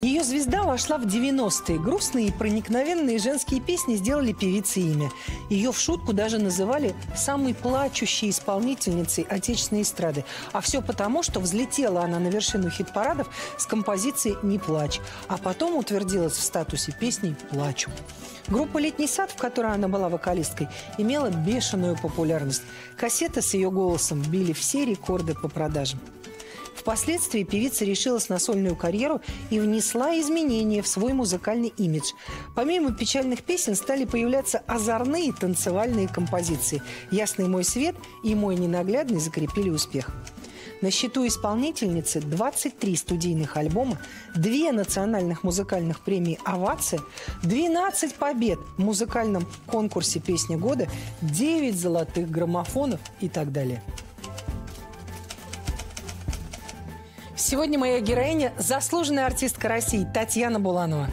Ее звезда вошла в 90-е. Грустные и проникновенные женские песни сделали певице имя. Ее в шутку даже называли самой плачущей исполнительницей отечественной эстрады. А все потому, что взлетела она на вершину хит-парадов с композицией «Не плачь», а потом утвердилась в статусе песни «Плачу». Группа «Летний сад», в которой она была вокалисткой, имела бешеную популярность. Кассеты с ее голосом били все рекорды по продажам. Впоследствии певица решилась на сольную карьеру и внесла изменения в свой музыкальный имидж. Помимо печальных песен стали появляться озорные танцевальные композиции. «Ясный мой свет» и «Мой ненаглядный» закрепили успех. На счету исполнительницы 23 студийных альбома, 2 национальных музыкальных премии «Овация», 12 побед в музыкальном конкурсе «Песня года», 9 золотых граммофонов и так далее. Сегодня моя героиня – заслуженная артистка России Татьяна Буланова.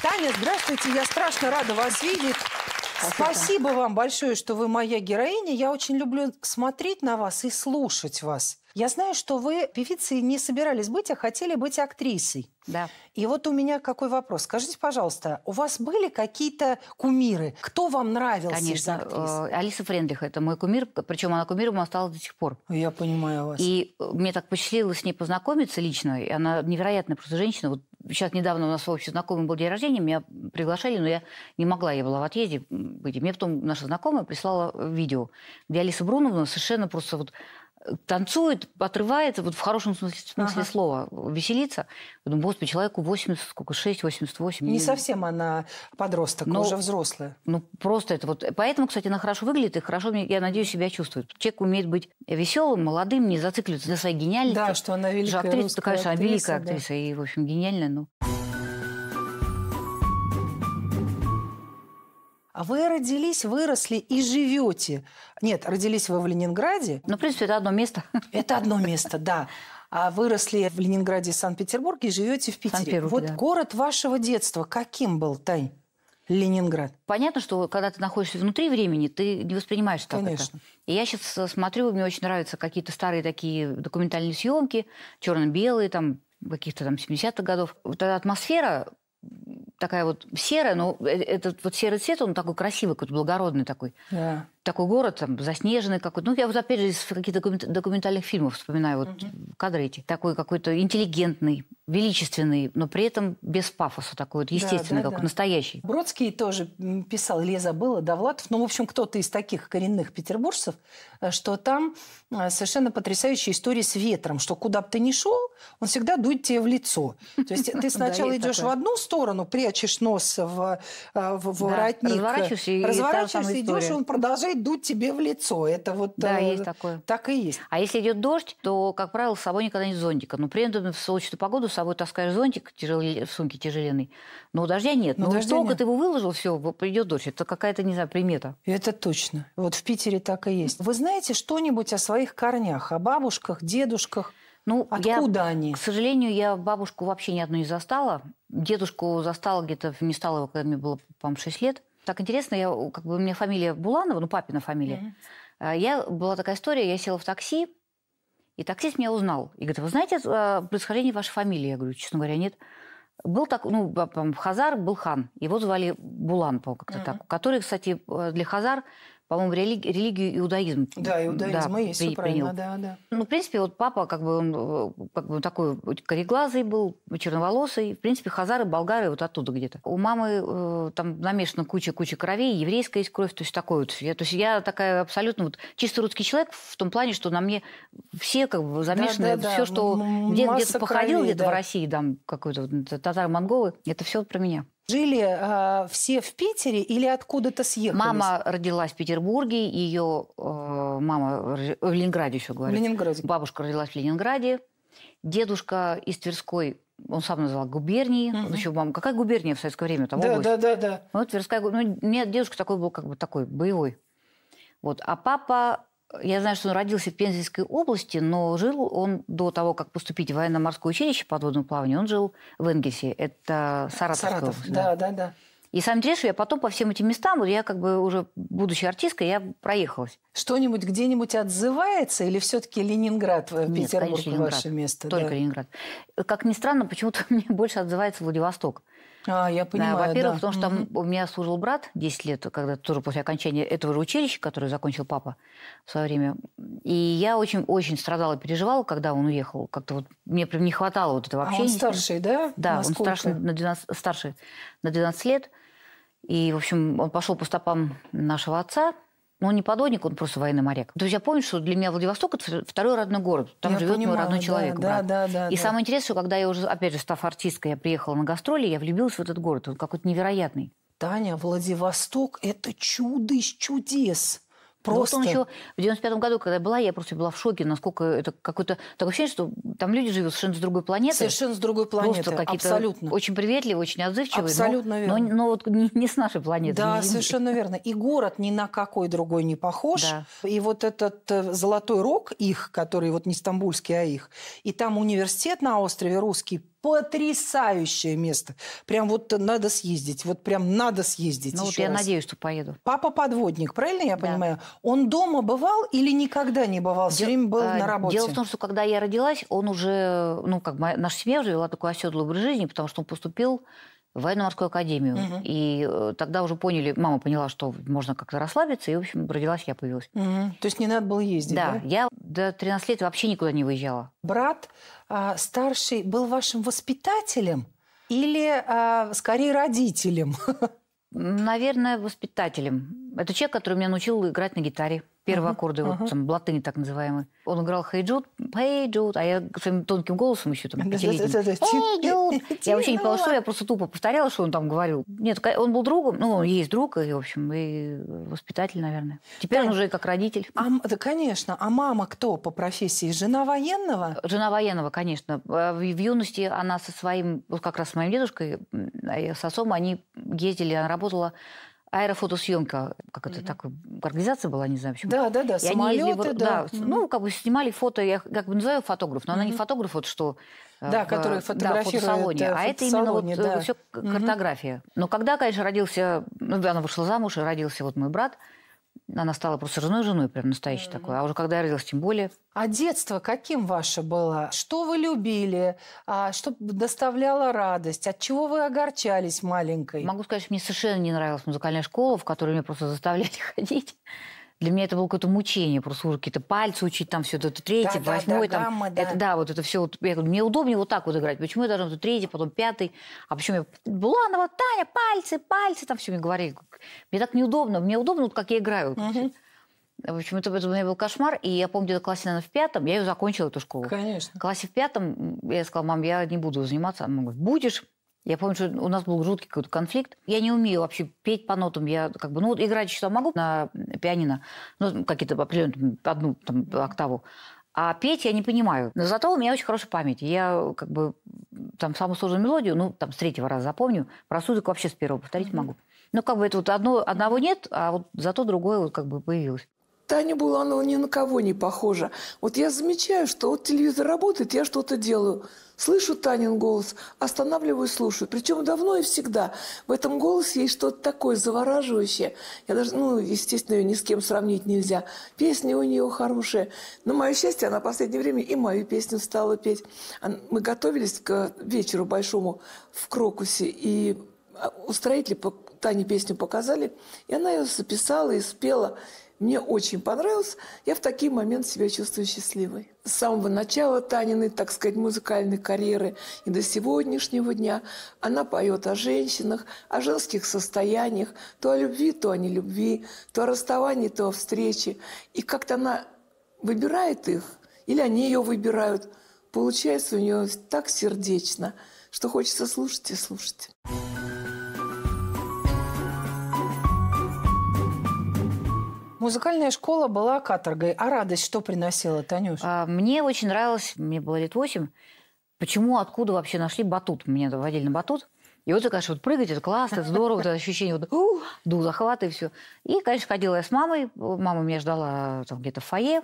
Таня, здравствуйте. Я страшно рада вас видеть. Спасибо. вам большое, что вы моя героиня. Я очень люблю смотреть на вас и слушать вас. Я знаю, что вы певицей не собирались быть, а хотели быть актрисой. Да. И вот у меня какой вопрос. Скажите, пожалуйста, у вас были какие-то кумиры? Кто вам нравился Конечно, из э, актрис? Алиса Френдлих – это мой кумир, причем она кумиром осталась до сих пор. Я понимаю вас. И э, мне так посчастливилось с ней познакомиться лично. И она невероятная просто женщина. Вот сейчас недавно у нас общий знакомый был день рождения, меня приглашали, но я не могла, я была в отъезде мне потом наша знакомая прислала э, видео, где Алиса Бруновна совершенно просто вот танцует, отрывается, вот в хорошем смысле, смысле ага. слова, веселится. Думаю, господи, человеку 80, сколько, 6, 88. Не, не ну». совсем она подросток, но, ну, уже взрослая. Ну, просто это вот... Поэтому, кстати, она хорошо выглядит и хорошо, я надеюсь, себя чувствует. Человек умеет быть веселым, молодым, не зацикливаться на своей гениальности. Да, что она великая актриса, конечно, актриса, она великая актриса и, в общем, гениальная, но... А вы родились, выросли и живете. Нет, родились вы в Ленинграде. Ну, в принципе, это одно место. Это одно место, да. А выросли в Ленинграде и Санкт-Петербурге и живете в Питере. Вот да. город вашего детства каким был, Тань? Ленинград. Понятно, что когда ты находишься внутри времени, ты не воспринимаешь так Конечно. это. И я сейчас э, смотрю, мне очень нравятся какие-то старые такие документальные съемки, черно-белые, там, каких-то там 70-х годов. Вот эта атмосфера такая вот серая, но э, этот вот серый цвет, он такой красивый, какой-то благородный такой. Да. Такой город, там, заснеженный какой-то. Ну, я вот опять же из каких-то документальных фильмов вспоминаю вот угу. кадры эти. Такой какой-то интеллигентный, величественный, но при этом без пафоса такой вот, естественный, да, да, как да. настоящий. Бродский тоже писал, я забыла, Довлатов, ну, в общем, кто-то из таких коренных петербуржцев, э, что там э, совершенно потрясающая история с ветром, что куда бы ты ни шел, он всегда дует тебе в лицо. То есть ты сначала идешь в одну сторону, прежде прячешь нос в, э, в, в да. воротник. Разворачиваешься, и разворачиваешься идешь, и он продолжает дуть тебе в лицо. Это вот да, э, есть такое. так и есть. А если идет дождь, то, как правило, с собой никогда нет зонтика. Но ну, при этом в солнечную погоду с собой таскаешь зонтик тяжелый, э, в сумке тяжеленный. Но дождя нет. Но, Но дождя только нет. ты его выложил, все, придет дождь. Это какая-то, не знаю, примета. Это точно. Вот в Питере так и есть. Вы знаете что-нибудь о своих корнях, о бабушках, дедушках? Ну, Откуда я, они? К сожалению, я бабушку вообще ни одну не застала. Дедушку застала где-то в Месталово, когда мне было, по-моему, 6 лет. Так интересно, я, как бы, у меня фамилия Буланова, ну, папина фамилия. А, я, была такая история, я села в такси, и таксист меня узнал. И говорит, вы знаете э, происхождение вашей фамилии? Я говорю, честно говоря, нет. Был так, ну, там, Хазар был хан. Его звали Булан, по как-то mm-hmm. так. Который, кстати, э, для Хазар по-моему, религи- религию иудаизм. Да, иудаизм да, и есть, при, правильно, да, да. Ну, в принципе, вот папа, как бы он э, как бы такой кореглазый был, черноволосый. В принципе, хазары, болгары вот оттуда где-то. У мамы э, там намешана куча-куча кровей, еврейская есть кровь, то есть такой вот. Я, то есть я такая абсолютно вот чисто русский человек в том плане, что на мне все как бы замешаны, да, да, все, да. что где, где-то походил, где-то да. в России, там какой-то татары, монголы это все про меня жили э, все в Питере или откуда-то съехали? Мама родилась в Петербурге, ее э, мама в Ленинграде еще говорит. В Ленинграде. Бабушка родилась в Ленинграде, дедушка из Тверской он сам называл губернии. Угу. Он еще мама, какая губерния в советское время? Там да, область. да, да, да. Ну, Тверская губерния. Ну, у дедушка такой был, как бы такой, боевой. Вот. А папа я знаю, что он родился в Пензенской области, но жил он до того, как поступить в военно-морское училище подводного плавания, он жил в Энгельсе. Это Саратовская Саратов, область. Да, да, да. И самое интересное, что я потом по всем этим местам, вот я как бы уже, будучи артисткой, я проехалась. Что-нибудь где-нибудь отзывается или все-таки Ленинград, э, Петербург Нет, конечно, Ленинград. ваше место? Только да. Ленинград. Как ни странно, почему-то мне больше отзывается Владивосток. А, я понимаю, да, Во-первых, да. потому что mm-hmm. у меня служил брат 10 лет, когда тоже после окончания этого же училища, которое закончил папа в свое время. И я очень-очень страдала, и переживала, когда он уехал. Как-то вот мне прям не хватало вот этого общения. А он старший, да? Да, Насколько? он старший на, 12, старший на 12 лет. И, в общем, он пошел по стопам нашего отца, но ну, он не подводник, он просто военный моряк. То есть я помню, что для меня Владивосток это второй родной город. Там я живет понимаю, мой родной да, человек. Да, брат. Да, да, и да. самое интересное, что когда я уже, опять же, став артисткой, я приехала на гастроли, я влюбилась в этот город. Он какой-то невероятный. Таня, Владивосток – это чудо из чудес. Ну, просто. Ну, еще в 95 году, когда я была, я просто была в шоке, насколько это какое-то такое ощущение, что там люди живут совершенно с другой планеты. Совершенно с другой планеты, просто абсолютно. Очень приветливые, очень отзывчивые. Абсолютно но, верно. Но, но вот не, не с нашей планеты. Да, совершенно верно. И город ни на какой другой не похож. Да. И вот этот э, золотой рог их, который вот не стамбульский, а их, и там университет на острове русский потрясающее место. Прям вот надо съездить, вот прям надо съездить. Ну вот я раз. надеюсь, что поеду. Папа подводник, правильно я да. понимаю? Он дома бывал или никогда не бывал? Все Дел... время был а, на работе. Дело в том, что когда я родилась, он уже, ну как моя, наша семья уже вела такой оседлый образ жизни, потому что он поступил в военно-морскую академию. Угу. И э, тогда уже поняли, мама поняла, что можно как-то расслабиться, и, в общем, родилась я, появилась. Угу. То есть не надо было ездить, да? Да, я до 13 лет вообще никуда не выезжала. Брат а, старший был вашим воспитателем или, а, скорее, родителем? Наверное, воспитателем. Это человек, который меня научил играть на гитаре. Первые uh-huh, аккорды, uh-huh. вот там, блатыни так называемые. Он играл хайджут «Hey, типа, Jude», а я своим тонким голосом еще там пятилетним. «Hey, Jude». Я вообще не типа, поняла, что я просто тупо повторяла, что он там говорил. Нет, ну, он был другом, ну, он есть друг, и, в общем, и воспитатель, наверное. Теперь он уже как родитель. А, да, конечно. А мама кто по профессии? Жена военного? Жена военного, конечно. А, в, в юности она со своим, вот как раз с моим дедушкой, э, с отцом, они ездили, она работала аэрофотосъемка, как это так, организация была, не знаю почему. Да, да, да, и самолеты, да. да Ну, как бы снимали фото, я как бы называю фотограф, но она не фотограф, вот что... Э, да, в, который фотографирует да, фотосалоне. Э, а это именно вот э, да. все картография. Но когда, конечно, родился, ну, она вышла замуж, и родился вот мой брат, она стала просто женой женой, прям настоящей mm-hmm. такой. А уже когда я родилась, тем более. А детство каким ваше было? Что вы любили? А что доставляло радость? От чего вы огорчались маленькой? Могу сказать, что мне совершенно не нравилась музыкальная школа, в которую меня просто заставляли ходить для меня это было какое-то мучение, просто какие-то пальцы учить, там все, это третий, да, восьмой, да, да, там, гамма, да. Это, да, вот это все, вот, я говорю, мне удобнее вот так вот играть, почему я должна тут третий, потом пятый, а почему я, Буланова, Таня, пальцы, пальцы, там все мне говорили, мне так неудобно, мне удобно, вот как я играю. Угу. В общем, это, это у меня был кошмар, и я помню, где-то классе, наверное, в пятом, я ее закончила, эту школу. Конечно. В классе в пятом я сказала, мам, я не буду заниматься. Она говорит, будешь, я помню, что у нас был жуткий какой-то конфликт. Я не умею вообще петь по нотам. Я как бы, ну, вот играть что могу на пианино, ну, какие-то определенные, одну там октаву. А петь я не понимаю. Но зато у меня очень хорошая память. Я как бы там самую сложную мелодию, ну, там с третьего раза запомню. Рассудок вообще с первого повторить mm-hmm. могу. Ну, как бы это вот одно, одного нет, а вот зато другое вот как бы появилось. Таня Буланова ни на кого не похожа. Вот я замечаю, что вот телевизор работает, я что-то делаю. Слышу Танин голос, останавливаюсь, слушаю. Причем давно и всегда. В этом голосе есть что-то такое завораживающее. Я даже, ну, естественно, ее ни с кем сравнить нельзя. Песни у нее хорошие. Но мое счастье, она в последнее время и мою песню стала петь. Мы готовились к вечеру большому в Крокусе, и а, устроители Тане песню показали, и она ее записала и спела. Мне очень понравилось. Я в такие моменты себя чувствую счастливой. С самого начала Таниной, так сказать, музыкальной карьеры и до сегодняшнего дня она поет о женщинах, о женских состояниях, то о любви, то о нелюбви, то о расставании, то о встрече. И как-то она выбирает их, или они ее выбирают. Получается у нее так сердечно, что хочется слушать и слушать. Музыкальная школа была каторгой. А радость что приносила, Танюш? А, мне очень нравилось, мне было лет восемь. Почему, откуда вообще нашли батут? Меня водили на батут. И вот, конечно, вот прыгать, это классно, это здорово, это ощущение, вот, у, захват и все. И, конечно, ходила я с мамой, мама меня ждала там где-то в фойе,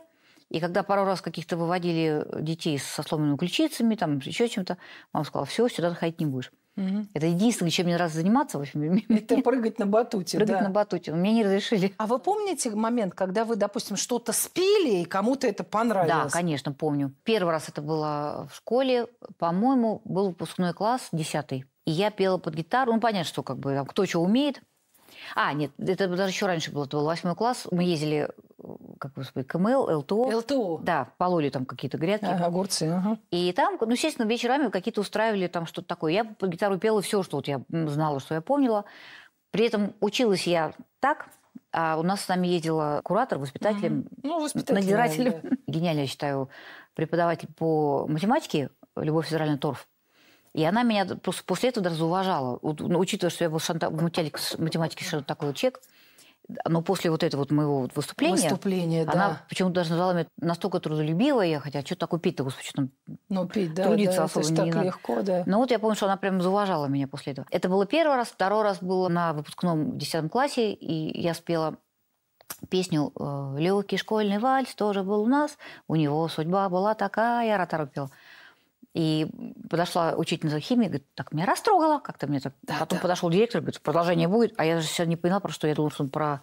и когда пару раз каких-то выводили детей со сломанными ключицами, там еще чем-то, мама сказала, все, сюда ходить не будешь. Угу. Это единственное, чем мне нравится заниматься. В общем. Это прыгать на батуте. Прыгать да. на батуте. Мне не разрешили. А вы помните момент, когда вы, допустим, что-то спели, и кому-то это понравилось? Да, конечно, помню. Первый раз это было в школе. По-моему, был выпускной класс, 10 и я пела под гитару. Ну, понятно, что как бы там, кто что умеет. А, нет, это даже еще раньше было, это был восьмой класс. Мы ездили как господи, КМЛ, ЛТО. ЛТО. Да, пололи там какие-то грядки. Ага, огурцы. Ага. И там, ну, естественно, вечерами какие-то устраивали там что-то такое. Я по гитару пела все, что вот я знала, что я помнила. При этом училась я так, а у нас с нами ездила куратор, воспитателем, mm-hmm. ну, воспитателем Да. Гениально, я считаю, преподаватель по математике Любовь федеральный Торф. И она меня после этого даже уважала, ну, учитывая, что я был шанта... в математике, математике что-то такое но после вот этого вот моего выступления, Выступление, она почему-то даже назвала меня настолько трудолюбивой, я хотя «А что такое пить-то, господи, что там ну, пить, да, трудиться да, особо это не так надо. легко, да. Но вот я помню, что она прям зауважала меня после этого. Это было первый раз, второй раз было на выпускном 10 классе, и я спела песню э, «Легкий школьный вальс» тоже был у нас, у него судьба была такая, Ротару пела. И подошла учительница химии, говорит, так меня растрогала, как-то мне так. Да, Потом да. подошел директор, говорит, продолжение будет, а я же все не поняла, просто что я думала, что он про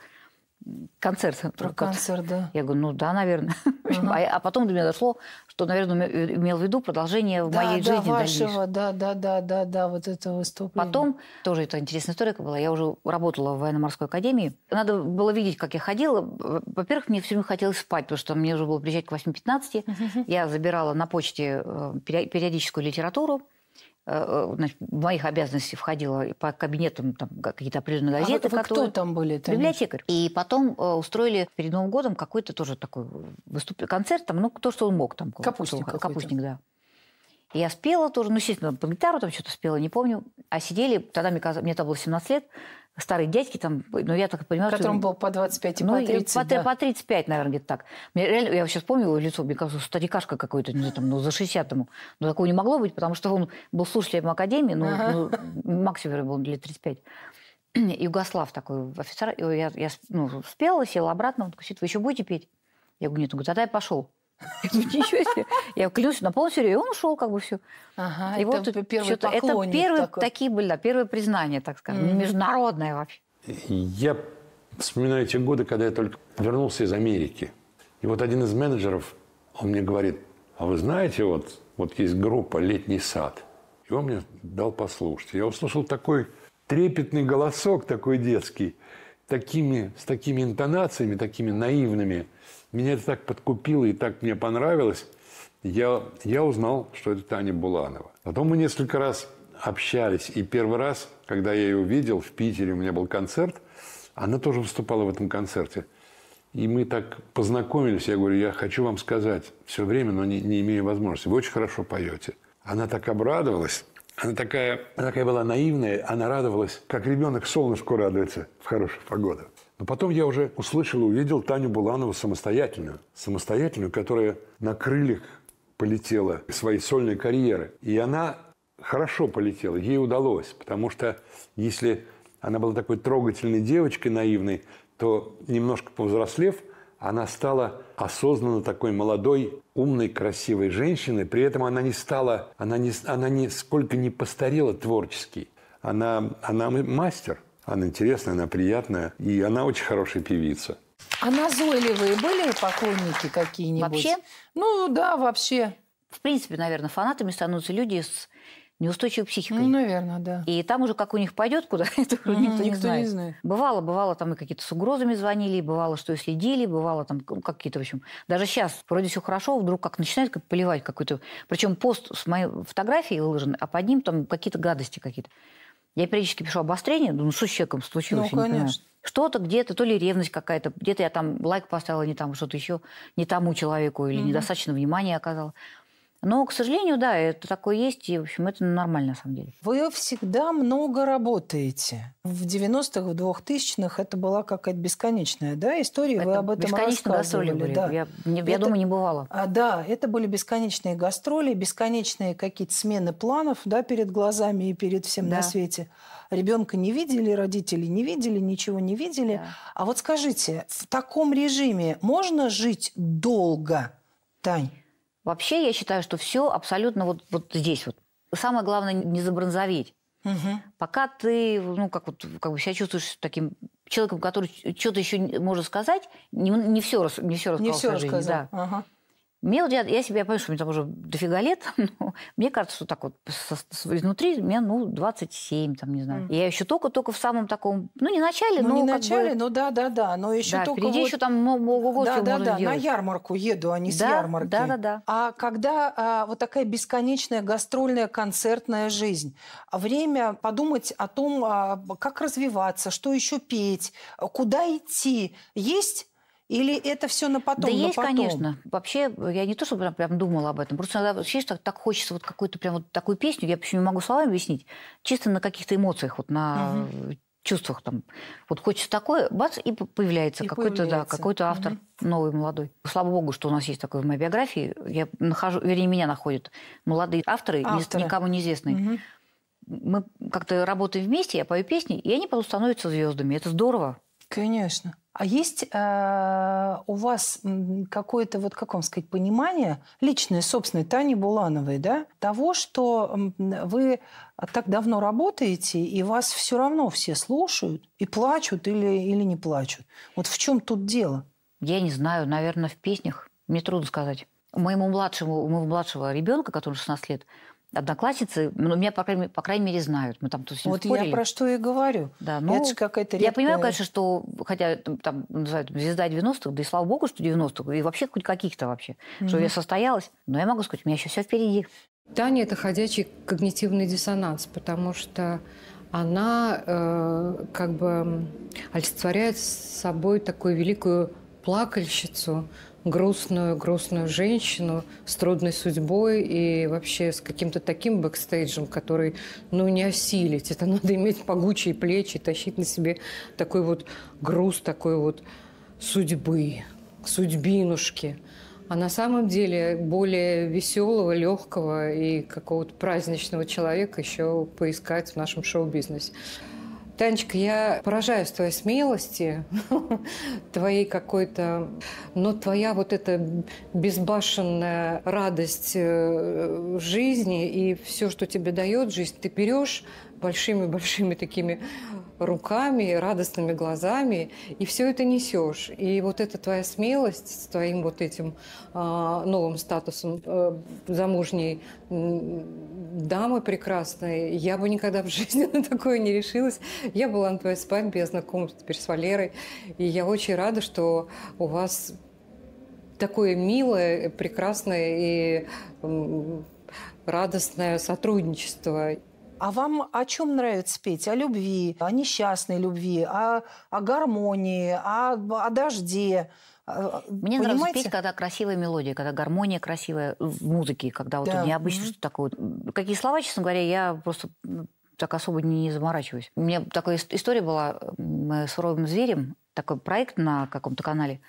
концерт. Про как... концерт, да. Я говорю, ну да, наверное. Ага. А, а потом до меня дошло, что, наверное, э, имел в виду продолжение в да, моей да, жизни вашего, Да, да, да, да, да, вот это выступление. Потом, тоже это интересная история была, я уже работала в военно-морской академии. Надо было видеть, как я ходила. Во-первых, мне все время хотелось спать, потому что мне уже было приезжать к 8.15. Я забирала на почте э, периодическую литературу. Э, значит, в моих обязанностей входило по кабинетам там, какие-то определенные газеты. А вы, которые... кто там были? Там? Библиотекарь. И потом э, устроили перед Новым годом какой-то тоже такой выступ... концерт, там, ну, то, что он мог. Там, капустник что, Капустник, да. И я спела тоже, ну, естественно, по гитару там что-то спела, не помню. А сидели, тогда мне, казалось, мне тогда было 17 лет, старые дядьки там, ну, я так понимаю... Которому что... было по 25 и ну, по 30, по, да. по 35, наверное, где-то так. Мне реально, я сейчас помню его лицо, мне кажется, старикашка какой-то, ну, там, ну, за 60 ему. Но ну, такого не могло быть, потому что он был слушателем Академии, ну, ага. ну максимум был лет 35. Югослав такой офицер, я, я ну, спела, села обратно, он говорит, вы еще будете петь? Я говорю, нет, он говорит, тогда я пошел ничего себе. Я клянусь на полную серьезе. И он ушел, как бы все. Ага, и это вот первый Это первые такой. такие были, да, первые признания, так сказать, mm-hmm. международное вообще. Я вспоминаю те годы, когда я только вернулся из Америки. И вот один из менеджеров, он мне говорит, а вы знаете, вот, вот есть группа «Летний сад». И он мне дал послушать. Я услышал такой трепетный голосок, такой детский, такими, с такими интонациями, такими наивными – меня это так подкупило и так мне понравилось. Я, я узнал, что это Таня Буланова. Потом мы несколько раз общались. И первый раз, когда я ее увидел в Питере, у меня был концерт, она тоже выступала в этом концерте. И мы так познакомились. Я говорю, я хочу вам сказать все время, но не, не имею возможности. Вы очень хорошо поете. Она так обрадовалась. Она такая, она такая была наивная, она радовалась, как ребенок солнышку радуется в хорошую погоду. Но потом я уже услышал, увидел Таню Буланову самостоятельную. Самостоятельную, которая на крыльях полетела своей сольной карьеры. И она хорошо полетела, ей удалось. Потому что если она была такой трогательной девочкой, наивной, то немножко повзрослев, она стала осознанно такой молодой, умной, красивой женщиной. При этом она не стала, она, не, она нисколько не постарела творчески. Она, она мастер. Она интересная, она приятная. И она очень хорошая певица. А назойливые были поклонники какие-нибудь? Вообще? Ну да, вообще. В принципе, наверное, фанатами становятся люди с неустойчивой психикой. Ну, наверное, да. И там уже как у них пойдет куда, это уже никто, не, знает. не знает. Бывало, бывало, там и какие-то с угрозами звонили, бывало, что и следили, бывало там какие-то, в общем, даже сейчас вроде все хорошо, вдруг как начинает как поливать какой-то, причем пост с моей фотографией выложен, а под ним там какие-то гадости какие-то. Я периодически пишу обострение, думаю, что с человеком случилось, ну, конечно. Что-то где-то, то ли ревность какая-то, где-то я там лайк поставила, не там что-то еще, не тому человеку или угу. недостаточно внимания оказала. Но, к сожалению, да, это такое есть, и, в общем, это нормально на самом деле. Вы всегда много работаете. В 90-х, в 2000-х это была какая-то бесконечная да, история, это вы об этом бесконечные рассказывали. Гастроли были. Да. Я, не, это, думаю, не бывало. А, да, это были бесконечные гастроли, бесконечные какие-то смены планов да, перед глазами и перед всем да. на свете. Ребенка не видели, родители не видели, ничего не видели. Да. А вот скажите, в таком режиме можно жить долго, Тань? Вообще я считаю, что все абсолютно вот, вот здесь вот. Самое главное не забронзоветь. Угу. Пока ты, ну, как вот, как бы себя чувствуешь таким человеком, который что-то еще может сказать, не, не все, не все рассказал. Не все рассказал. Да. Ага. Мне вот, я, я себе, я помню, что мне там уже дофига лет, но мне кажется, что так вот со, с, изнутри мне, ну, 27, там, не знаю. Mm. Я еще только-только в самом таком, ну, не начале, ну, но не начале, бы, ну, да-да-да, но еще да, только впереди вот... еще там много год Да-да-да, на ярмарку еду, а не да, с ярмарки. Да-да-да. А когда а, вот такая бесконечная гастрольная концертная жизнь, время подумать о том, а, как развиваться, что еще петь, куда идти, есть или это все на потом? Да на есть, потом? конечно. Вообще, я не то, чтобы прям, прям думала об этом. Просто иногда чисто так, так хочется вот какую-то прям вот такую песню, я почему не могу словами объяснить, чисто на каких-то эмоциях, вот на угу. чувствах там. Вот хочется такое, бац, и появляется и какой-то появляется. Да, какой-то автор угу. новый, молодой. Слава богу, что у нас есть такое в моей биографии. Я нахожу, вернее, меня находят молодые авторы, авторы. никому неизвестные. Угу мы как-то работаем вместе, я пою песни, и они потом становятся звездами. Это здорово. Конечно. А есть э, у вас какое-то, вот как вам сказать, понимание личное, собственное, Тани Булановой, да, того, что вы так давно работаете, и вас все равно все слушают и плачут или, или не плачут. Вот в чем тут дело? Я не знаю, наверное, в песнях. Мне трудно сказать. Моему младшему, у моего младшего ребенка, которому 16 лет, Одноклассницы, ну, меня, по крайней, мере, по крайней мере, знают. Мы там тут Вот спорили. я про что и говорю. Да, ну, это же какая-то редкая... Я понимаю, конечно, что, хотя там, там называют звезда 90-х, да и слава богу, что 90-х, и вообще хоть каких-то вообще, mm-hmm. что я состоялась. Но я могу сказать, у меня еще все впереди. Таня – это ходячий когнитивный диссонанс, потому что она э, как бы олицетворяет собой такую великую плакальщицу, грустную-грустную женщину с трудной судьбой и вообще с каким-то таким бэкстейджем, который, ну, не осилить. Это надо иметь погучие плечи, тащить на себе такой вот груз, такой вот судьбы, судьбинушки. А на самом деле более веселого, легкого и какого-то праздничного человека еще поискать в нашем шоу-бизнесе. Танечка, я поражаюсь твоей смелости, твоей какой-то, но ну, твоя вот эта безбашенная радость э, жизни и все, что тебе дает жизнь, ты берешь большими-большими такими руками, радостными глазами, и все это несешь. И вот эта твоя смелость с твоим вот этим э, новым статусом э, замужней э, дамы прекрасной, я бы никогда в жизни на такое не решилась. Я была на твоей спальне я знакома теперь с Валерой, и я очень рада, что у вас такое милое, прекрасное и радостное сотрудничество. А вам о чем нравится петь? О любви, о несчастной любви, о, о гармонии, о, о дожде. А, Мне Понимаете? нравится петь, когда красивая мелодия, когда гармония красивая в музыке, когда вот да. необычно mm-hmm. что такое. Какие слова, честно говоря, я просто так особо не не заморачиваюсь. У меня такая история была, мы с Ровым Зверем, такой проект на каком-то канале,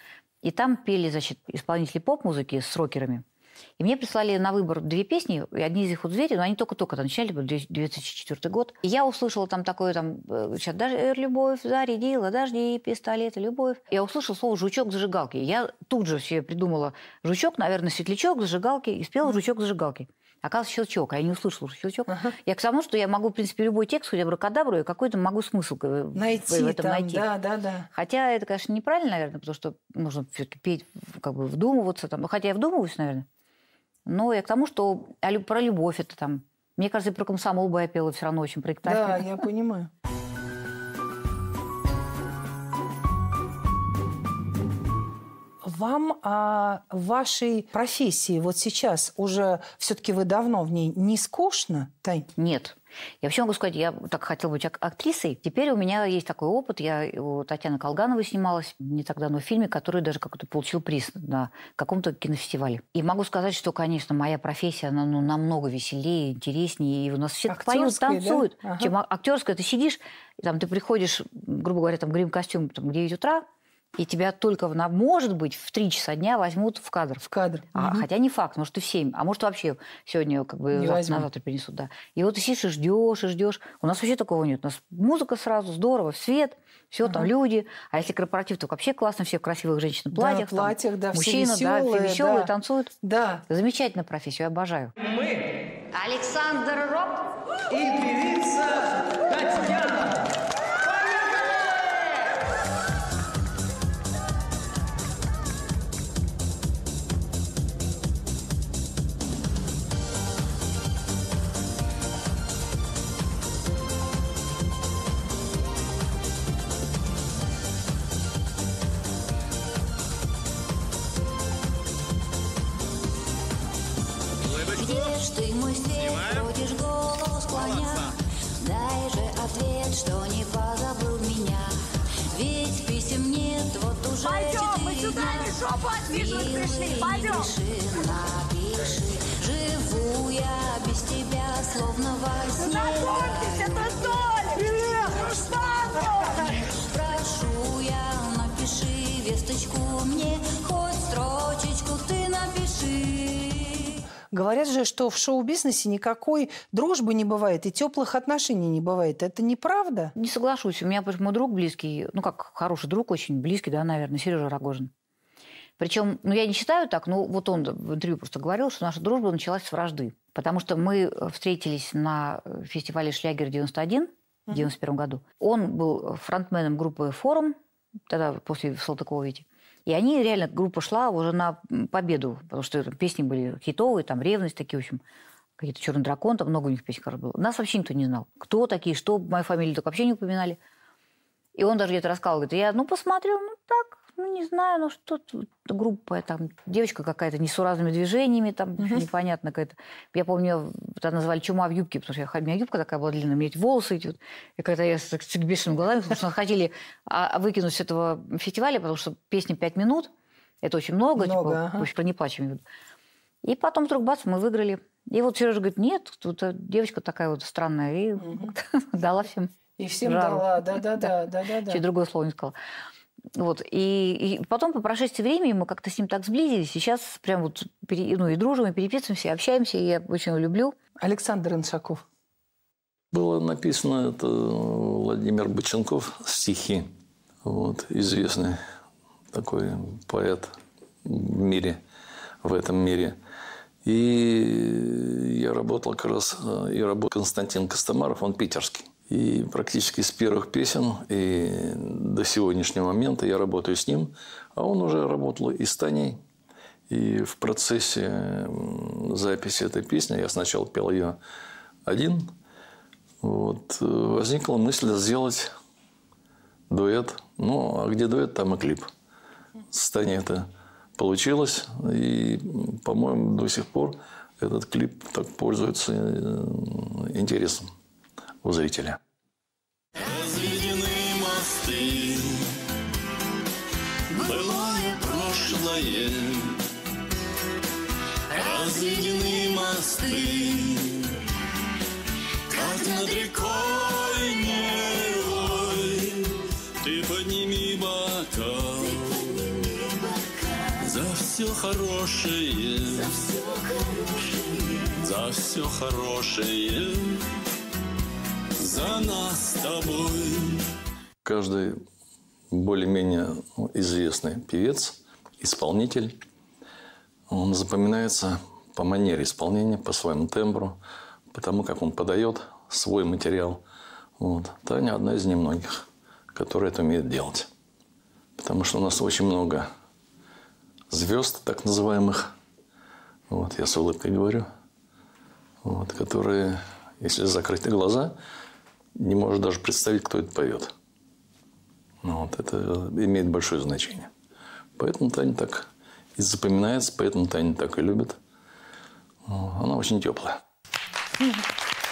и там пели, значит, исполнители поп-музыки с рокерами – и мне прислали на выбор две песни, и одни из них у звери, но они только-только там начали, 2004 год. И я услышала там такое, там, э, сейчас даже э, любовь зарядила, дожди, Пистолет любовь. Я услышала слово «жучок зажигалки». Я тут же себе придумала «жучок», наверное, «светлячок зажигалки», и спела «жучок зажигалки». Оказывается, щелчок, а я не услышала щелчок. Ага. Я к тому, что я могу, в принципе, любой текст, хоть абракадабру, и какой-то могу смысл э, найти в этом там, найти. Да, да, да. Хотя это, конечно, неправильно, наверное, потому что нужно все-таки петь, как бы вдумываться. Там. Ну, хотя я вдумываюсь, наверное но и к тому, что про любовь это там. Мне кажется, про комсомол бы я пела все равно очень проектально. Да, я понимаю. Вам о вашей профессии вот сейчас уже все-таки вы давно в ней не скучно, Тань? Нет, я вообще могу сказать, я так хотела быть ак- актрисой. Теперь у меня есть такой опыт. Я у Татьяны Колгановой снималась не так давно в фильме, который даже как-то получил приз на каком-то кинофестивале. И могу сказать, что, конечно, моя профессия, она ну, намного веселее, интереснее. И у нас все поют, танцуют. Да? Ага. Чем актерская, ты сидишь, там, ты приходишь, грубо говоря, там грим-костюм там, в 9 утра, и тебя только, на, может быть, в 3 часа дня возьмут в кадр. В кадр. А, угу. Хотя не факт, может, и в 7, а может, вообще сегодня как бы на завтра принесут. Да. И вот ты сидишь и ждешь, и ждешь. У нас вообще такого нет. У нас музыка сразу, здорово, свет, все угу. там люди. А если корпоратив, то вообще классно, все в красивых женщин платьях. Да, платьях, да, мужчина, все веселые, да, все веселые, да. танцуют. Да. Замечательная профессия, я обожаю. Мы Александр Роб и певица Татьяна. Пойдем, мы сюда не жопу отвижу, пришли, пойдем. Напиши, живу я без тебя, словно во ну я, напиши весточку мне, хоть строчечку ты напиши. Говорят же, что в шоу-бизнесе никакой дружбы не бывает и теплых отношений не бывает. Это неправда? Не соглашусь. У меня мой друг близкий, ну как хороший друг, очень близкий, да, наверное, Сережа Рогожин. Причем, ну я не считаю так, но вот он в интервью просто говорил, что наша дружба началась с вражды. Потому что мы э, встретились на э, фестивале «Шлягер-91» в 91 году. Он был фронтменом группы «Форум», тогда после Салтыкова, видите. И они реально, группа шла уже на победу, потому что песни были хитовые, там «Ревность», такие, в общем, какие-то «Черный дракон», там много у них песен короче, было. Нас вообще никто не знал. Кто такие, что, мою фамилию так вообще не упоминали. И он даже где-то рассказывал, говорит, я, ну, посмотрел, ну, так, ну, не знаю, ну, что группа, там, девочка какая-то несуразными движениями, там, Uh-huh. непонятно какая-то. Я помню, тогда назвали «Чума в юбке», потому что я, у меня юбка такая была длинная, у меня эти волосы идут. И когда я с, с бешеными глазами, потому что хотели а, выкинуть с этого фестиваля, потому что песня «Пять минут», это очень много, типа, много типа, Uh-huh. про «Не плачем». И потом вдруг, бац, мы выиграли. И вот Сережа говорит, нет, тут э, девочка такая вот странная, и угу. дала всем. И всем жару. дала, да-да-да. да, да, да. Чуть другое слово не сказала. Вот. И, и потом, по прошествии времени, мы как-то с ним так сблизились. Сейчас прям вот пере, ну, и дружим, и переписываемся, и общаемся, и я очень его люблю. Александр Иншаков. Было написано, это Владимир Боченков, стихи. Вот, известный такой поэт в мире, в этом мире. И я работал как раз, э, и работал Константин Костомаров, он питерский. И практически с первых песен и до сегодняшнего момента я работаю с ним, а он уже работал и с Таней. И в процессе записи этой песни я сначала пел ее один. Вот, э, возникла мысль сделать дуэт. Ну, а где дуэт, там и клип. С Таней это получилось. И, по-моему, до сих пор этот клип так пользуется э, интересом у зрителя. Разведены мосты, былое прошлое. Разведены мосты, как над рекой милой. Ты подними бокал, за все хорошее, за все хорошее. За все хорошее за нас с тобой. Каждый более-менее известный певец, исполнитель, он запоминается по манере исполнения, по своему тембру, по тому, как он подает свой материал. Вот. Таня одна из немногих, которая это умеет делать. Потому что у нас очень много звезд, так называемых, вот, я с улыбкой говорю, вот, которые, если закрыть глаза, не можешь даже представить, кто это поет. Ну, вот, это э, имеет большое значение. Поэтому-то они так и запоминаются, поэтому-то они так и любят. Ну, она очень теплая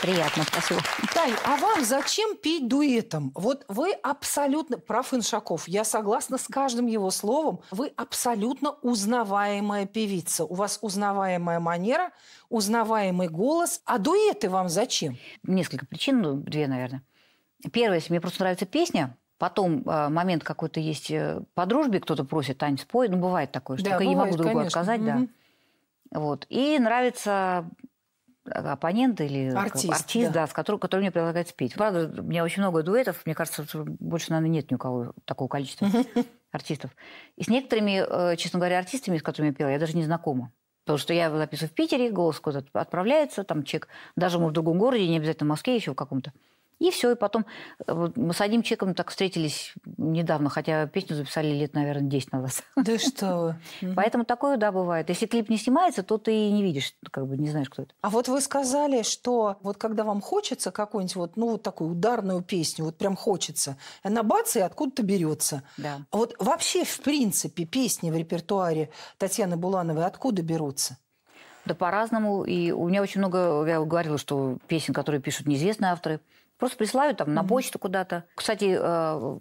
приятно, спасибо. Таня, а вам зачем петь дуэтом? Вот вы абсолютно... Прав Иншаков, я согласна с каждым его словом. Вы абсолютно узнаваемая певица. У вас узнаваемая манера, узнаваемый голос. А дуэты вам зачем? Несколько причин, ну, две, наверное. Первое, если мне просто нравится песня, Потом э, момент какой-то есть э, по дружбе, кто-то просит, Тань, спой. Ну, бывает такое, что да, я не могу другу отказать, угу. да. Вот. И нравится Э, оппонент или артист, артист да. да, с которым, который мне предлагает спеть. Правда, у меня очень много дуэтов, мне кажется, больше, наверное, нет ни у кого такого количества артистов. И с некоторыми, э, честно говоря, артистами, с которыми я пела, я даже не знакома. Потому что я записываю в Питере, голос куда-то отправляется, там чек, даже может в другом городе, не обязательно в Москве, еще в каком-то. И все, и потом э, мы с одним человеком так встретились недавно, хотя песню записали лет, наверное, 10 назад. Да что вы. Поэтому такое, да, бывает. Если клип не снимается, то ты и не видишь, как бы не знаешь, кто это. А вот вы сказали, что вот когда вам хочется какую-нибудь вот, ну, вот такую ударную песню, вот прям хочется, она бац и откуда-то берется. Да. А вот вообще, в принципе, песни в репертуаре Татьяны Булановой откуда берутся? Да по-разному. И у меня очень много, я говорила, что песен, которые пишут неизвестные авторы – Просто присылают там на почту куда-то. Кстати, э,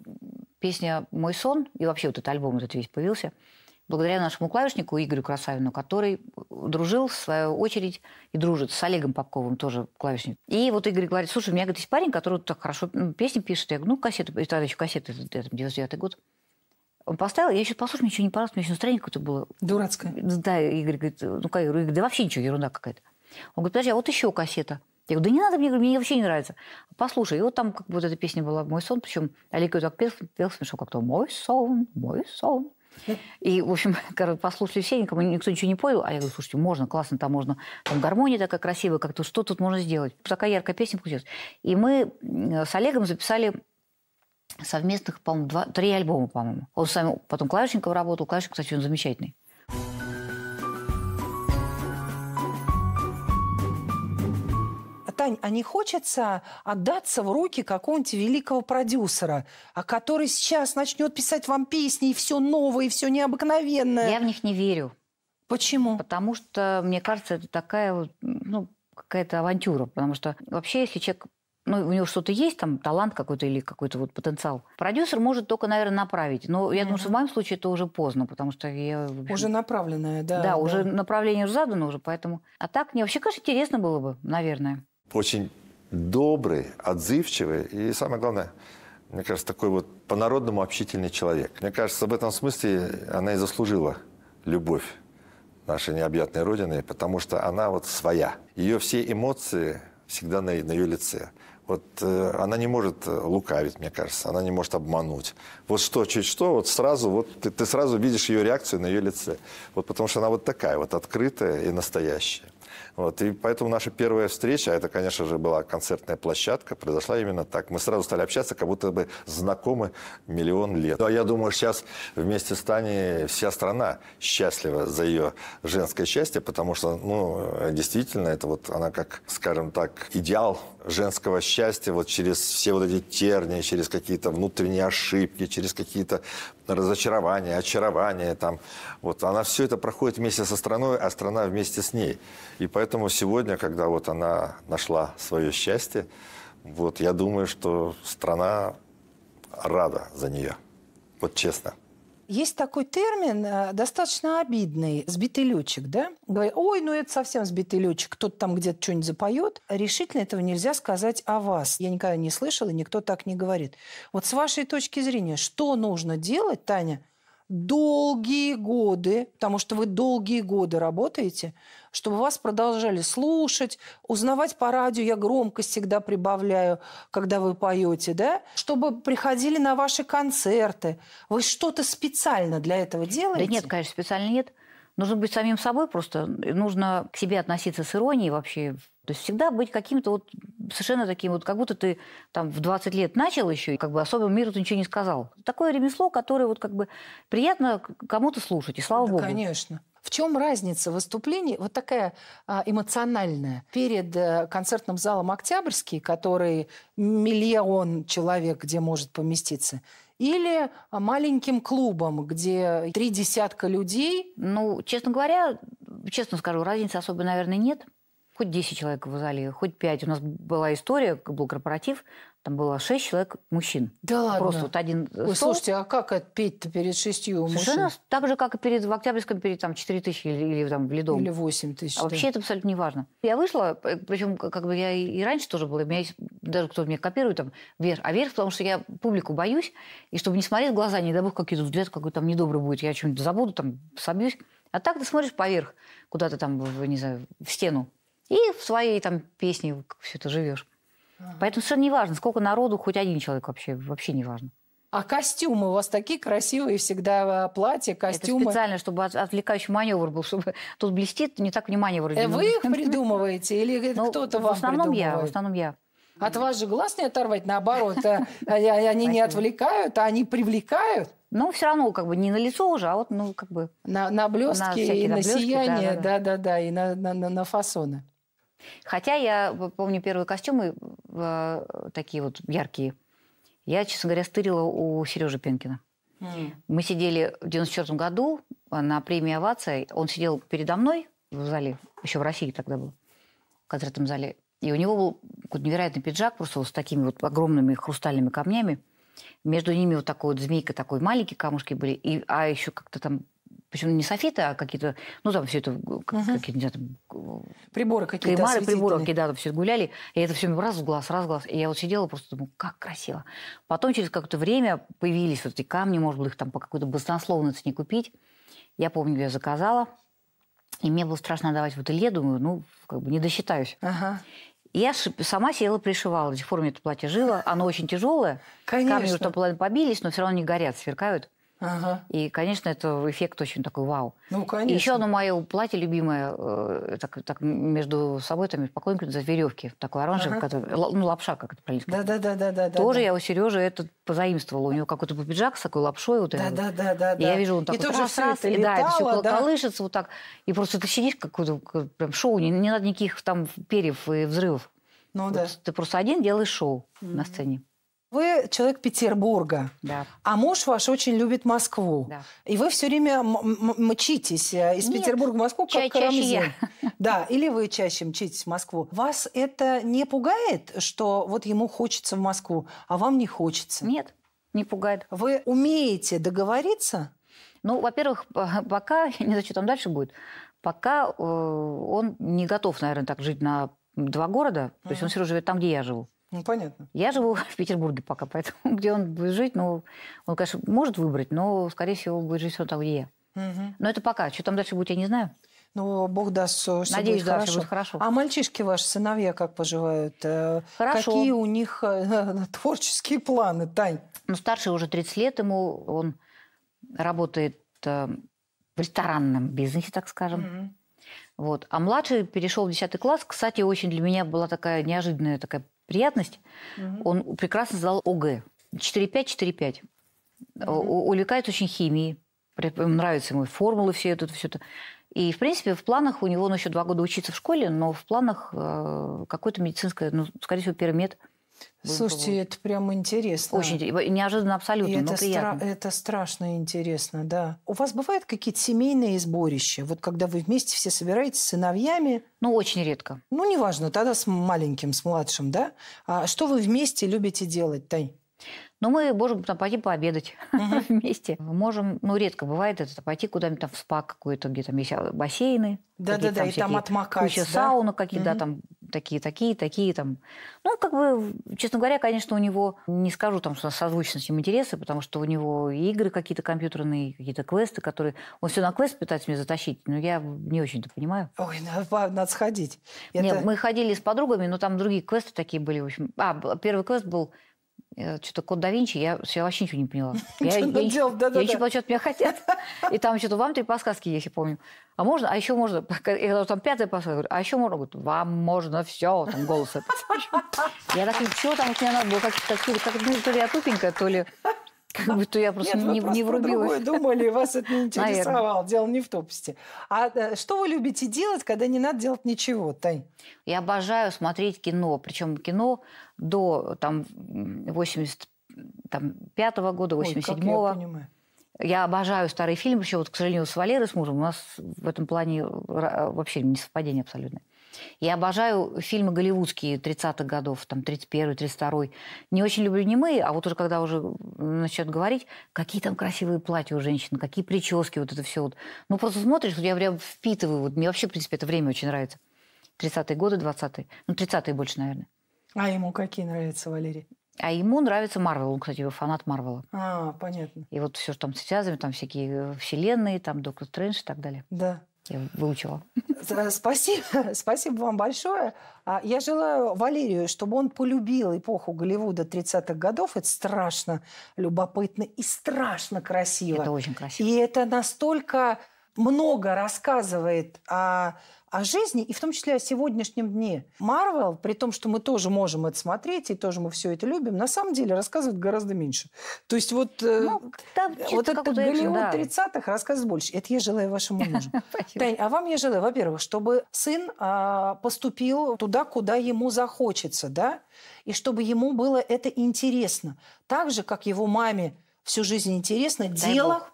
песня «Мой сон» и вообще вот этот альбом этот весь появился благодаря нашему клавишнику Игорю Красавину, который дружил, в свою очередь, и дружит с Олегом Попковым, тоже клавишник. И вот Игорь говорит, слушай, у меня говорит, есть парень, который так хорошо песни пишет. Я говорю, ну, кассеты, и тогда еще кассеты, это 99-й год. Он поставил, я еще послушал, мне ничего не понравилось, у меня еще настроение какое-то было. Дурацкое. Да, Игорь говорит, ну, как, да вообще ничего, ерунда какая-то. Он говорит, подожди, а вот еще кассета. Я говорю, да не надо, мне, мне вообще не нравится. Послушай, и вот там как бы вот эта песня была «Мой сон», причем Олег ее так пел, пел смешно как-то «Мой сон, мой сон». И, в общем, послушали все, никому, никто ничего не понял. А я говорю, слушайте, можно, классно, там можно, там гармония такая красивая, как-то что тут можно сделать? Такая яркая песня получилась. И мы э, с Олегом записали совместных, по-моему, два, три альбома, по-моему. Он сам потом клавишником работал. Клавишник, кстати, он замечательный. Тань, а не хочется отдаться в руки какого-нибудь великого продюсера, а который сейчас начнет писать вам песни, и все новое, и все необыкновенное? Я в них не верю. Почему? Потому что, мне кажется, это такая, ну, какая-то авантюра. Потому что вообще, если человек ну, у него что-то есть, там, талант какой-то или какой-то вот потенциал. Продюсер может только, наверное, направить. Но я думаю, что в моем случае это уже поздно, потому что я... Уже направленное, да. Да, да. уже направление уже задано уже, поэтому... А так, мне вообще, конечно, интересно было бы, наверное очень добрый, отзывчивый и, самое главное, мне кажется, такой вот по-народному общительный человек. Мне кажется, в этом смысле она и заслужила любовь нашей необъятной Родины, потому что она вот своя. Ее все эмоции всегда на, на ее лице. Вот э, она не может э, лукавить, мне кажется, она не может обмануть. Вот что, чуть что, вот сразу, вот ты, ты сразу видишь ее реакцию на ее лице. Вот потому что она вот такая вот открытая и настоящая. Вот, и поэтому наша первая встреча, это, конечно же, была концертная площадка, произошла именно так. Мы сразу стали общаться, как будто бы знакомы миллион лет. Ну, а я думаю, сейчас вместе с Таней вся страна счастлива за ее женское счастье, потому что, ну, действительно, это вот она как, скажем так, идеал женского счастья вот через все вот эти тернии, через какие-то внутренние ошибки, через какие-то разочарования, очарования там. Вот она все это проходит вместе со страной, а страна вместе с ней. И поэтому сегодня, когда вот она нашла свое счастье, вот я думаю, что страна рада за нее. Вот честно. Есть такой термин, э, достаточно обидный, сбитый летчик, да? Говорят, ой, ну это совсем сбитый летчик, кто-то там где-то что-нибудь запоет. Решительно этого нельзя сказать о вас. Я никогда не слышала, никто так не говорит. Вот с вашей точки зрения, что нужно делать, Таня, долгие годы, потому что вы долгие годы работаете, чтобы вас продолжали слушать, узнавать по радио, я громкость всегда прибавляю, когда вы поете, да, чтобы приходили на ваши концерты. Вы что-то специально для этого делаете? Да нет, конечно, специально нет. Нужно быть самим собой просто. Нужно к себе относиться с иронией вообще то есть всегда быть каким-то вот совершенно таким вот, как будто ты там в 20 лет начал еще, и как бы особым миру ты ничего не сказал. Такое ремесло, которое вот как бы приятно кому-то слушать, и слава да, богу. конечно. В чем разница выступлений, вот такая а, эмоциональная, перед э, концертным залом «Октябрьский», который миллион человек где может поместиться, или маленьким клубом, где три десятка людей? Ну, честно говоря, честно скажу, разницы особо, наверное, нет хоть 10 человек в зале, хоть 5. У нас была история, был корпоратив, там было 6 человек мужчин. Да ладно? Просто вот один стол. слушайте, а как это петь-то перед шестью Совершенно так же, как и перед, в Октябрьском, перед там, 4 тысячи или, или там, в Ледом. Или 8 тысяч. А да. вообще это абсолютно не важно. Я вышла, э, причем как бы я и раньше тоже была, у меня есть даже кто меня копирует, там, вверх. А вверх, потому что я публику боюсь, и чтобы не смотреть в глаза, не дай бог, какие-то взгляд какой там недобрый будет, я о чем-нибудь забуду, там, собьюсь. А так ты смотришь поверх, куда-то там, не знаю, в стену. И в своей там песне все это живешь. А. Поэтому совершенно не важно, сколько народу, хоть один человек вообще, вообще не важно. А костюмы у вас такие красивые всегда а, платья, костюмы. Это специально, чтобы отвлекающий маневр был, чтобы тут блестит, не так внимание выразили. Э, вы их придумываете или ну, кто-то вам в основном придумывает? Я, в основном я. От вас же глаз не оторвать, наоборот, э, а, они не отвлекают, а они привлекают. Ну, все равно, как бы, не на лицо уже, а вот, ну, как бы... На, на блестки на и на сияние, да-да-да, и на, на, на фасоны. Хотя я э, помню первые костюмы э, такие вот яркие. Я, честно говоря, стырила у Сережи Пенкина. Mm. Мы сидели в 94 году э, на премии «Овация». Он сидел передо мной в зале, еще в России тогда был, в концертном зале. И у него был какой-то невероятный пиджак просто вот с такими вот огромными хрустальными камнями. Между ними вот такой вот змейка, такой маленькие камушки были, и, а еще как-то там причем не софиты, а какие-то, ну там все это, угу. какие-то, не знаю, приборы какие-то. Примары, приборы какие-то, да, там все гуляли. И это все раз в глаз, раз в глаз. И я вот сидела просто думаю, как красиво. Потом через какое-то время появились вот эти камни, может быть, их там по какой-то баснословной цене купить. Я помню, я заказала. И мне было страшно давать в ателье, думаю, ну, как бы не досчитаюсь. Ага. И я сама села, пришивала. До сих пор у меня это платье жило. Оно очень тяжелое. Конечно. Камни уже там побились, но все равно не горят, сверкают. Ага. И, конечно, это эффект очень такой вау. Ну, конечно. И еще одно мое платье любимое, э, так, так между собой, там, спокойненько за веревки, такой оранжевый, ага. который, ну, лапша, как это правильно сказать. Да-да-да. Тоже да. я у Сережи это позаимствовала. У него какой-то пиджак с такой лапшой. Вот Да-да-да. Я вижу, он такой и вот, раз, раз, и да, это все да? колышется вот так. И просто ты сидишь, какое-то прям шоу, не, не надо никаких там перьев и взрывов. Ну вот да. Ты просто один делаешь шоу mm-hmm. на сцене. Вы человек Петербурга, да. а муж ваш очень любит Москву. Да. И вы все время мчитесь э, из Нет, Петербурга в Москву, как ча- Карамзин. Да, или вы чаще мчитесь в Москву. Вас это не пугает, что вот ему хочется в Москву, а вам не хочется? Нет, не пугает. Вы умеете договориться? Ну, во-первых, пока, я не знаю, что там дальше будет, пока э, он не готов, наверное, так жить на два города. То есть он все равно живет там, где я живу. Ну, понятно. Я живу в Петербурге пока, поэтому где он будет жить, ну, он, конечно, может выбрать, но, скорее всего, будет жить все там, где я. Угу. Но это пока. Что там дальше будет, я не знаю. Ну, Бог даст, все Надеюсь, будет, да, хорошо. будет хорошо. А мальчишки ваши, сыновья, как поживают? Э, хорошо. Какие у них э, творческие планы, Тань? Ну, старший уже 30 лет ему, он работает э, в ресторанном бизнесе, так скажем. Угу. Вот. А младший перешел в 10 класс. Кстати, очень для меня была такая неожиданная такая приятность, угу. он прекрасно сдал ОГЭ. 4-5, 4-5. Угу. Увлекается очень химией. Нравятся ему формулы все это, все это. И, в принципе, в планах у него, он еще два года учиться в школе, но в планах э, какое-то медицинское, ну, скорее всего, пермед – ну, Слушайте, было. это прям интересно. Очень неожиданно абсолютно, и но это приятно. Стра- это страшно интересно, да. У вас бывают какие-то семейные сборища? Вот когда вы вместе все собираетесь с сыновьями? Ну, очень редко. Ну, неважно, тогда с маленьким, с младшим, да? А что вы вместе любите делать, Тань? Но мы можем там пойти пообедать uh-huh. вместе. Мы можем, ну, редко бывает это, пойти куда-нибудь там в спа какой-то, где там есть а, бассейны. Да-да-да, и там отмокать. Куча да? сауна какие-то, uh-huh. там такие, такие, такие там. Ну, как бы, честно говоря, конечно, у него, не скажу там, что созвучно с ним интересы, потому что у него игры какие-то компьютерные, какие-то квесты, которые... Он все на квест пытается меня затащить, но я не очень-то понимаю. Ой, надо, надо сходить. Это... Нет, мы ходили с подругами, но там другие квесты такие были. В общем... А, первый квест был Э, что-то код да Винчи, я, я вообще ничего не поняла. Я, я, делал, да, я да, ничего да. что-то меня хотят. И там что-то вам три подсказки есть, помню. А можно, а еще можно, я там пятая подсказка, говорю, а еще можно, говорит, вам можно все, там голос этот. Я так, что там, мне надо было, как, как, как, ну, то ли я тупенькая, то ли как будто я просто Нет, не, вы не врубилась. Другое думали, вас это не интересовало. Наверное. Дело не в тупости. А э, что вы любите делать, когда не надо делать ничего, Тань? Я обожаю смотреть кино. Причем кино до там, 85 -го года, 87-го. я Я обожаю старые фильмы. Еще вот, к сожалению, с Валерой, с мужем, у нас в этом плане вообще не совпадение абсолютное. Я обожаю фильмы голливудские 30-х годов, там, 31-й, 32-й. Не очень люблю немые, а вот уже когда уже начнет говорить, какие там красивые платья у женщин, какие прически, вот это все вот. Ну, просто смотришь, вот я прям впитываю. Вот, мне вообще, в принципе, это время очень нравится. 30-е годы, 20-е. Ну, 30-е больше, наверное. А ему какие нравятся, Валерий? А ему нравится Марвел. Он, кстати, фанат Марвела. А, понятно. И вот все, что там связано, там всякие э, вселенные, там Доктор Стрэндж и так далее. Да. Я выучила. Э, спасибо, спасибо вам большое. А, я желаю Валерию, чтобы он полюбил эпоху Голливуда 30-х годов. Это страшно любопытно и страшно красиво. Это очень красиво. И это настолько много рассказывает о о жизни и в том числе о сегодняшнем дне. Марвел, при том, что мы тоже можем это смотреть и тоже мы все это любим, на самом деле рассказывает гораздо меньше. То есть вот, э, ну, там э, вот этот Голливуд да. 30-х рассказывает больше. Это я желаю вашему мужу. Тань, а вам я желаю, во-первых, чтобы сын а, поступил туда, куда ему захочется, да, и чтобы ему было это интересно. Так же, как его маме всю жизнь интересно Дай дело,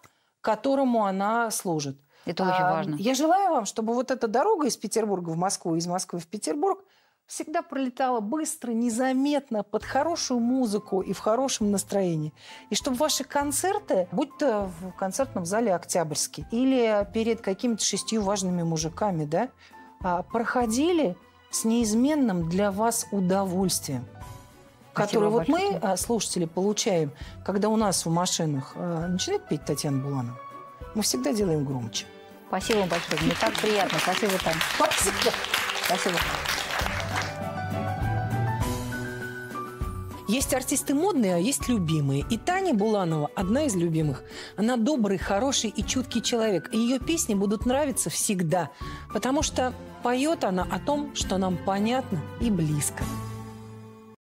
которому она служит. Это очень важно. Я желаю вам, чтобы вот эта дорога из Петербурга в Москву, из Москвы в Петербург, всегда пролетала быстро, незаметно, под хорошую музыку и в хорошем настроении. И чтобы ваши концерты, будь то в концертном зале «Октябрьский» или перед какими-то шестью важными мужиками, да, а, проходили с неизменным для вас удовольствием. Спасибо которое вот мы, а, слушатели, получаем, когда у нас в машинах а, начинает петь Татьяна Буланова мы всегда делаем громче. Спасибо вам большое. Мне так приятно. Спасибо, Таня. Спасибо. Спасибо. Есть артисты модные, а есть любимые. И Таня Буланова – одна из любимых. Она добрый, хороший и чуткий человек. И ее песни будут нравиться всегда, потому что поет она о том, что нам понятно и близко.